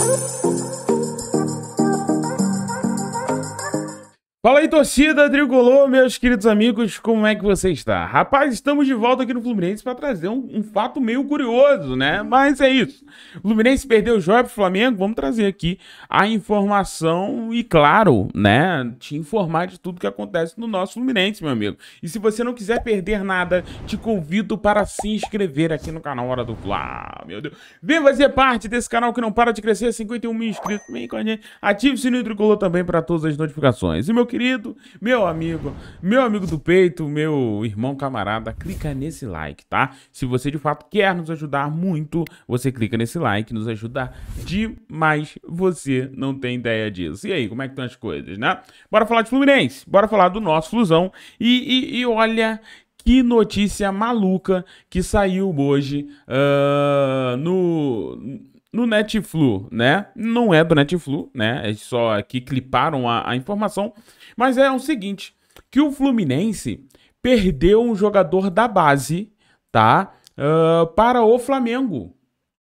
Thank you. Fala aí, torcida tricolor, meus queridos amigos, como é que você está? Rapaz, estamos de volta aqui no Fluminense para trazer um, um, fato meio curioso, né? Mas é isso. O Fluminense perdeu o jogo pro Flamengo, vamos trazer aqui a informação e, claro, né, te informar de tudo que acontece no nosso Fluminense, meu amigo. E se você não quiser perder nada, te convido para se inscrever aqui no canal Hora do Fla. Meu Deus. Vem fazer parte desse canal que não para de crescer, 51 mil inscritos. Vem com a gente. Ative o sininho tricolor também para todas as notificações. E meu querido, meu amigo, meu amigo do peito, meu irmão camarada, clica nesse like, tá? Se você de fato quer nos ajudar muito, você clica nesse like, nos ajuda demais. Você não tem ideia disso. E aí, como é que estão as coisas, né? Bora falar de Fluminense, bora falar do nosso Flusão. e, e, e olha que notícia maluca que saiu hoje uh, no no Netflu, né? Não é do Netflu, né? É só aqui cliparam a, a informação. Mas é o seguinte, que o Fluminense perdeu um jogador da base, tá? Uh, para o Flamengo.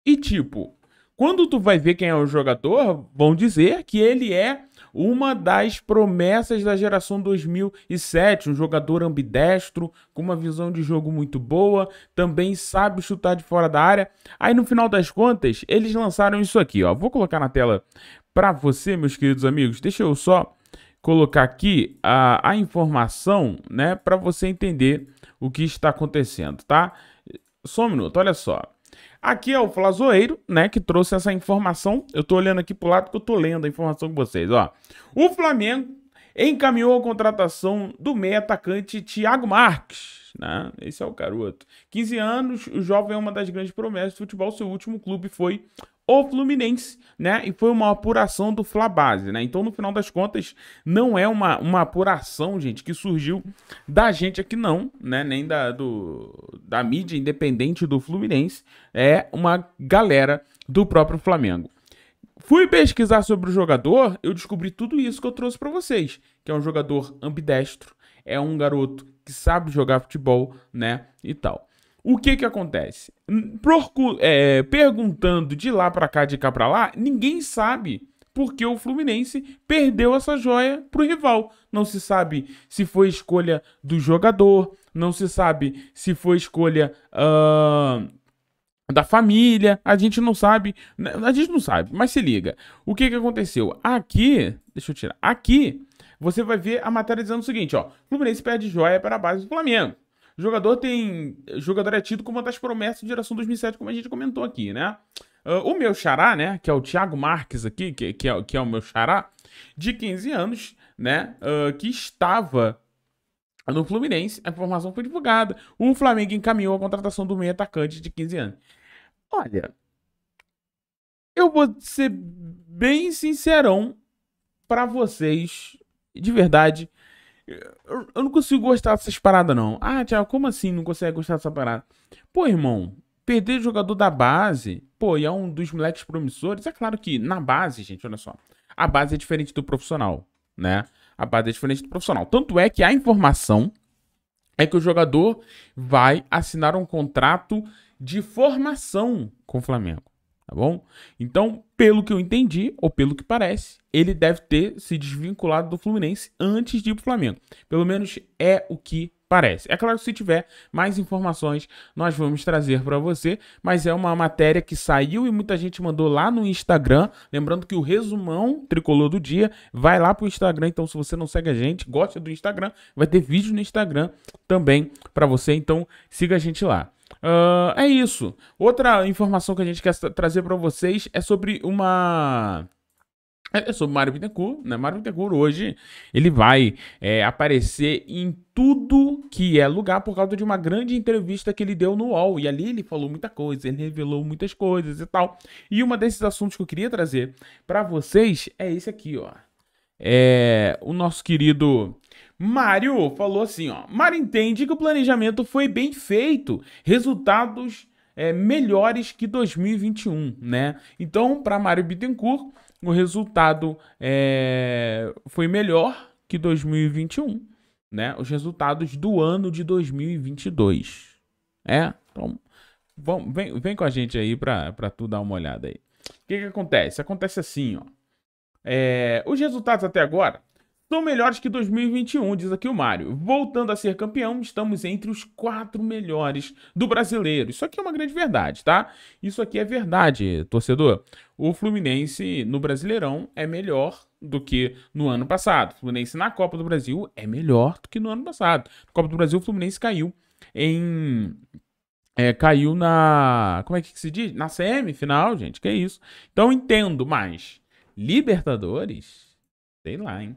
E tipo, quando tu vai ver quem é o jogador, vão dizer que ele é uma das promessas da geração 2007, um jogador ambidestro, com uma visão de jogo muito boa, também sabe chutar de fora da área. Aí no final das contas, eles lançaram isso aqui, ó. Vou colocar na tela para você, meus queridos amigos. Deixa eu só colocar aqui a, a informação, né, para você entender o que está acontecendo, tá? Só um minuto, olha só. Aqui é o Flazoeiro, né, que trouxe essa informação. Eu tô olhando aqui pro lado que eu tô lendo a informação com vocês, ó. O Flamengo encaminhou a contratação do meia atacante Thiago Marques, né? Esse é o garoto. 15 anos, o jovem é uma das grandes promessas do futebol. Seu último clube foi o Fluminense, né? E foi uma apuração do Flabase, né? Então, no final das contas, não é uma, uma apuração, gente, que surgiu da gente aqui, não, né? Nem da, do, da mídia independente do Fluminense. É uma galera do próprio Flamengo. Fui pesquisar sobre o jogador, eu descobri tudo isso que eu trouxe para vocês, que é um jogador ambidestro, é um garoto que sabe jogar futebol, né, e tal o que que acontece? Procu é, perguntando de lá para cá, de cá para lá, ninguém sabe porque o Fluminense perdeu essa joia pro rival. Não se sabe se foi escolha do jogador, não se sabe se foi escolha uh, da família, a gente não sabe, né, a gente não sabe, mas se liga. O que que aconteceu? Aqui, deixa eu tirar, aqui você vai ver a matéria dizendo o seguinte, ó, Fluminense perde joia para a base do Flamengo. O jogador tem. jogador é tido como uma das promessas de geração 2007, como a gente comentou aqui, né? Uh, o meu xará, né? Que é o Thiago Marques aqui, que, que, é, que é o meu xará, de 15 anos, né? Uh, que estava no Fluminense. A informação foi divulgada. O Flamengo encaminhou a contratação do meio atacante de 15 anos. Olha. Eu vou ser bem sincerão para vocês, de verdade. Eu, não consigo gostar dessas paradas, não. Ah, Thiago, como assim não consegue gostar dessa parada? Pô, irmão, perder jogador da base, pô, e é um dos moleques promissores. É claro que na base, gente, olha só. A base é diferente do profissional, né? A base é diferente do profissional. Tanto é que a informação é que o jogador vai assinar um contrato de formação com o Flamengo tá bom? Então, pelo que eu entendi, ou pelo que parece, ele deve ter se desvinculado do Fluminense antes de ir pro Flamengo. Pelo menos é o que parece. É claro que se tiver mais informações, nós vamos trazer para você, mas é uma matéria que saiu e muita gente mandou lá no Instagram. Lembrando que o resumão tricolor do dia vai lá pro Instagram, então se você não segue a gente, gosta do Instagram, vai ter vídeo no Instagram também para você, então siga a gente lá. Uh, é isso. Outra informação que a gente quer trazer para vocês é sobre uma é sobre Mário Bittencourt, né? Mário Bittencourt hoje ele vai é, aparecer em tudo que é lugar por causa de uma grande entrevista que ele deu no UOL. E ali ele falou muita coisa, ele revelou muitas coisas e tal. E um desses assuntos que eu queria trazer para vocês é esse aqui, ó. É, o nosso querido Mário falou assim, ó. Mário entende que o planejamento foi bem feito, resultados é, melhores que 2021, né? Então, para Mário Bittencourt o resultado é, foi melhor que 2021, né? Os resultados do ano de 2022. É, então vamos, vem, vem com a gente aí para tu dar uma olhada aí. O que, que acontece? Acontece assim, ó. É, os resultados até agora são melhores que 2021, diz aqui o Mário. Voltando a ser campeão, estamos entre os quatro melhores do brasileiro. Isso aqui é uma grande verdade, tá? Isso aqui é verdade, torcedor. O Fluminense no Brasileirão é melhor do que no ano passado. O Fluminense na Copa do Brasil é melhor do que no ano passado. Na Copa do Brasil, o Fluminense caiu em é, caiu na. Como é que se diz? Na semifinal, gente. Que é isso. Então entendo, mas Libertadores? Sei lá, hein?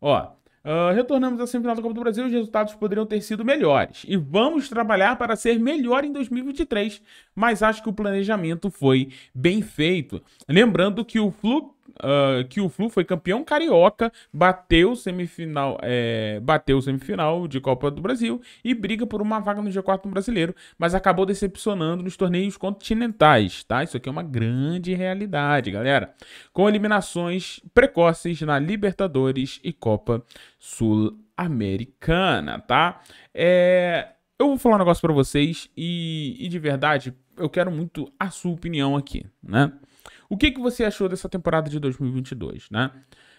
Ó, Uh, retornamos à semifinal da Copa do Brasil, os resultados poderiam ter sido melhores. E vamos trabalhar para ser melhor em 2023, mas acho que o planejamento foi bem feito. Lembrando que o fluxo uh, que o Flu foi campeão carioca, bateu semifinal, é, bateu semifinal de Copa do Brasil e briga por uma vaga no G4 no Brasileiro, mas acabou decepcionando nos torneios continentais, tá? Isso aqui é uma grande realidade, galera. Com eliminações precoces na Libertadores e Copa Sul-Americana, tá? É, eu vou falar um negócio para vocês e, e de verdade eu quero muito a sua opinião aqui, né? O que, que você achou dessa temporada de 2022, né?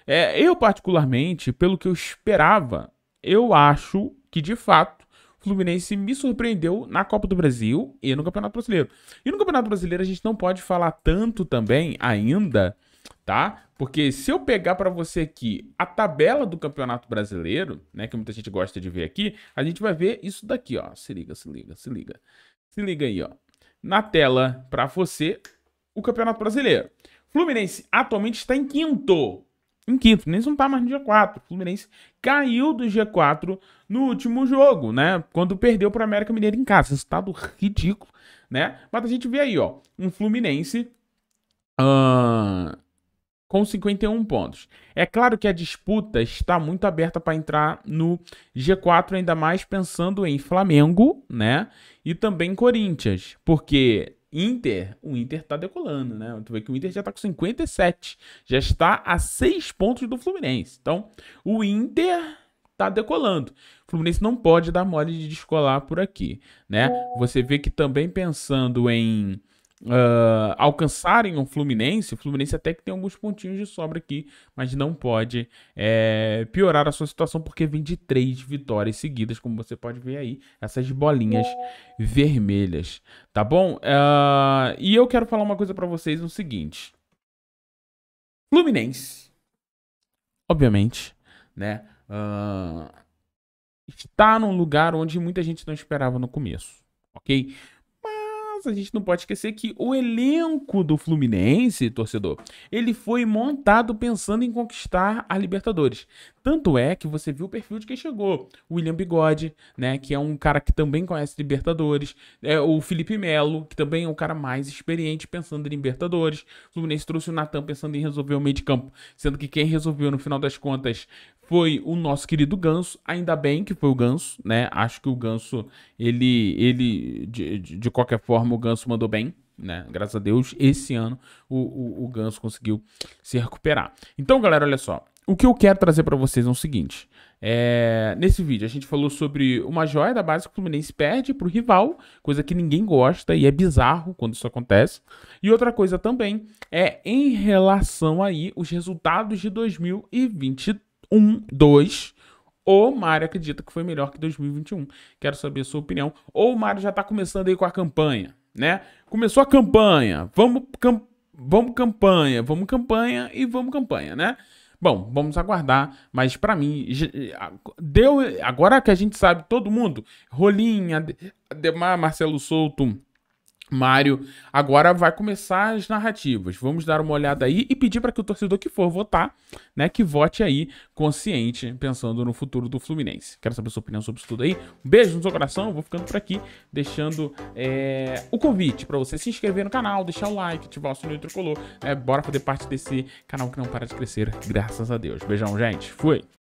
É, eu, particularmente, pelo que eu esperava, eu acho que, de fato, o Fluminense me surpreendeu na Copa do Brasil e no Campeonato Brasileiro. E no Campeonato Brasileiro a gente não pode falar tanto também ainda, tá? Porque se eu pegar para você aqui a tabela do Campeonato Brasileiro, né, que muita gente gosta de ver aqui, a gente vai ver isso daqui, ó. Se liga, se liga, se liga. Se liga aí, ó. Na tela para você, o Campeonato Brasileiro. Fluminense atualmente está em quinto. Em quinto, Fluminense não está mais no G4. O Fluminense caiu do G4 no último jogo, né? Quando perdeu para o América mineira em casa. Resultado ridículo, né? Mas a gente vê aí, ó, um Fluminense uh, com 51 pontos. É claro que a disputa está muito aberta para entrar no G4, ainda mais pensando em Flamengo, né? E também Corinthians, porque Inter, o Inter tá decolando, né? Tu vê que o Inter já tá com 57, já está a 6 pontos do Fluminense. Então, o Inter tá decolando. O Fluminense não pode dar mole de descolar por aqui, né? Você vê que também pensando em uh, alcançarem o Fluminense, o Fluminense até que tem alguns pontinhos de sobra aqui, mas não pode é, piorar a sua situação porque vem de três vitórias seguidas, como você pode ver aí, essas bolinhas vermelhas, tá bom? Uh, e eu quero falar uma coisa para vocês, o seguinte. Fluminense, obviamente, né, uh, está num lugar onde muita gente não esperava no começo ok? mas a gente não pode esquecer que o elenco do Fluminense, torcedor, ele foi montado pensando em conquistar a Libertadores. Tanto é que você viu o perfil de quem chegou. O William Bigode, né, que é um cara que também conhece Libertadores, é, o Felipe Melo, que também é um cara mais experiente pensando em Libertadores. O Fluminense trouxe o Natan pensando em resolver o meio de campo, sendo que quem resolveu no final das contas foi o nosso querido Ganso, ainda bem que foi o Ganso, né? Acho que o Ganso, ele, ele de, de, de qualquer forma, como o Ganso mandou bem, né? Graças a Deus, esse ano o, o, o Ganso conseguiu se recuperar. Então, galera, olha só. O que eu quero trazer para vocês é o seguinte. É... nesse vídeo a gente falou sobre uma joia da base que o Fluminense perde pro rival, coisa que ninguém gosta e é bizarro quando isso acontece. E outra coisa também é em relação aí os resultados de 2021, 2 O Mário acredita que foi melhor que 2021. Quero saber a sua opinião. Ou o Mário já está começando aí com a campanha né? Começou a campanha, vamos, cam vamos campanha, vamos campanha e vamos campanha, né? Bom, vamos aguardar, mas para mim deu agora que a gente sabe todo mundo, Rolinha, Ademar, Marcelo Souto, Mário, agora vai começar as narrativas. Vamos dar uma olhada aí e pedir para que o torcedor que for votar, né, que vote aí consciente, pensando no futuro do Fluminense. Quero saber sua opinião sobre isso tudo aí. Um beijo no seu coração, vou ficando por aqui, deixando é, o convite para você se inscrever no canal, deixar o like, ativar o sininho tricolor. É, bora fazer parte desse canal que não para de crescer, graças a Deus. Beijão, gente. Fui!